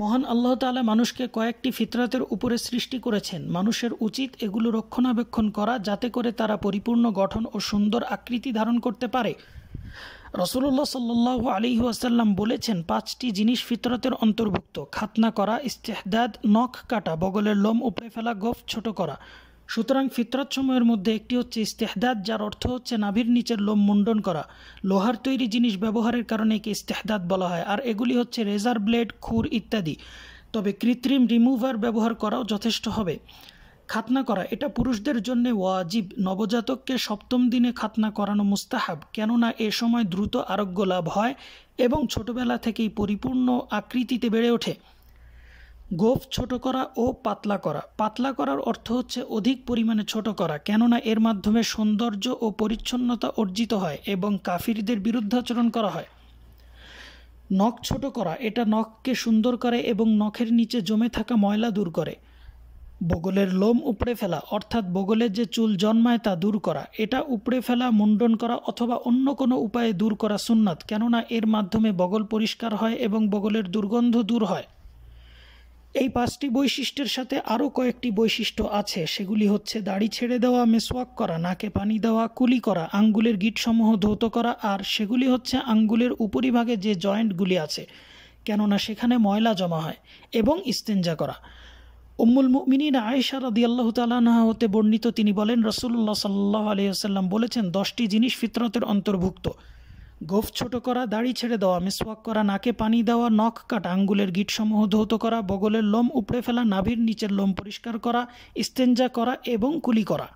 মহান আল্লাহ তালা মানুষকে কয়েকটি ফিতরাতের উপরে সৃষ্টি করেছেন মানুষের উচিত এগুলো রক্ষণাবেক্ষণ করা যাতে করে তারা পরিপূর্ণ গঠন ও সুন্দর আকৃতি ধারণ করতে পারে রসুল্লাহ সাল্লু আলী ওয়াসাল্লাম বলেছেন পাঁচটি জিনিস ফিতরতের অন্তর্ভুক্ত খাতনা করা ইস্তেহদাদ নখ কাটা বগলের লোম উপড়ে ফেলা গোফ ছোট করা সুতরাং সময়ের মধ্যে একটি হচ্ছে ইস্তেহদাদ যার অর্থ হচ্ছে নাভির নিচের লোম মুন্ডন করা লোহার তৈরি জিনিস ব্যবহারের কারণে একে ইস্তেহদাদ বলা হয় আর এগুলি হচ্ছে রেজার ব্লেড খুর ইত্যাদি তবে কৃত্রিম রিমুভার ব্যবহার করাও যথেষ্ট হবে খাতনা করা এটা পুরুষদের জন্য ওয়াজিব নবজাতককে সপ্তম দিনে খাতনা করানো মুস্তাহাব কেননা এ সময় দ্রুত আরোগ্য লাভ হয় এবং ছোটবেলা থেকেই পরিপূর্ণ আকৃতিতে বেড়ে ওঠে গোফ ছোট করা ও পাতলা করা পাতলা করার অর্থ হচ্ছে অধিক পরিমাণে ছোট করা কেননা এর মাধ্যমে সৌন্দর্য ও পরিচ্ছন্নতা অর্জিত হয় এবং কাফিরদের বিরুদ্ধাচরণ করা হয় নখ ছোট করা এটা নখকে সুন্দর করে এবং নখের নিচে জমে থাকা ময়লা দূর করে বগলের লোম উপড়ে ফেলা অর্থাৎ বগলের যে চুল জন্মায় তা দূর করা এটা উপড়ে ফেলা মুন্ডন করা অথবা অন্য কোনো উপায়ে দূর করা সুন্নাত কেননা এর মাধ্যমে বগল পরিষ্কার হয় এবং বগলের দুর্গন্ধ দূর হয় এই পাঁচটি বৈশিষ্ট্যের সাথে আরও কয়েকটি বৈশিষ্ট্য আছে সেগুলি হচ্ছে দাড়ি ছেড়ে দেওয়া মেসওয়াক করা নাকে পানি দেওয়া কুলি করা আঙ্গুলের গিটসমূহ ধৌত করা আর সেগুলি হচ্ছে আঙ্গুলের উপরিভাগে যে জয়েন্টগুলি আছে কেননা সেখানে ময়লা জমা হয় এবং ইস্তেঞ্জা করা উম্মুল মুমিনিন আয়েশা রাদিয়াল্লাহ তালাহা হতে বর্ণিত তিনি বলেন রসুল্লাহ সাল্লাহ আলিয়াল্লাম বলেছেন দশটি জিনিস ফিতরতের অন্তর্ভুক্ত গোফ ছোট করা দাড়ি ছেড়ে দেওয়া মিসওয়াক করা নাকে পানি দেওয়া নখ কাটা আঙ্গুলের গিটসমূহ ধৌত করা বগলের লোম উপড়ে ফেলা নাভির নিচের লোম পরিষ্কার করা ইস্তেঞ্জা করা এবং কুলি করা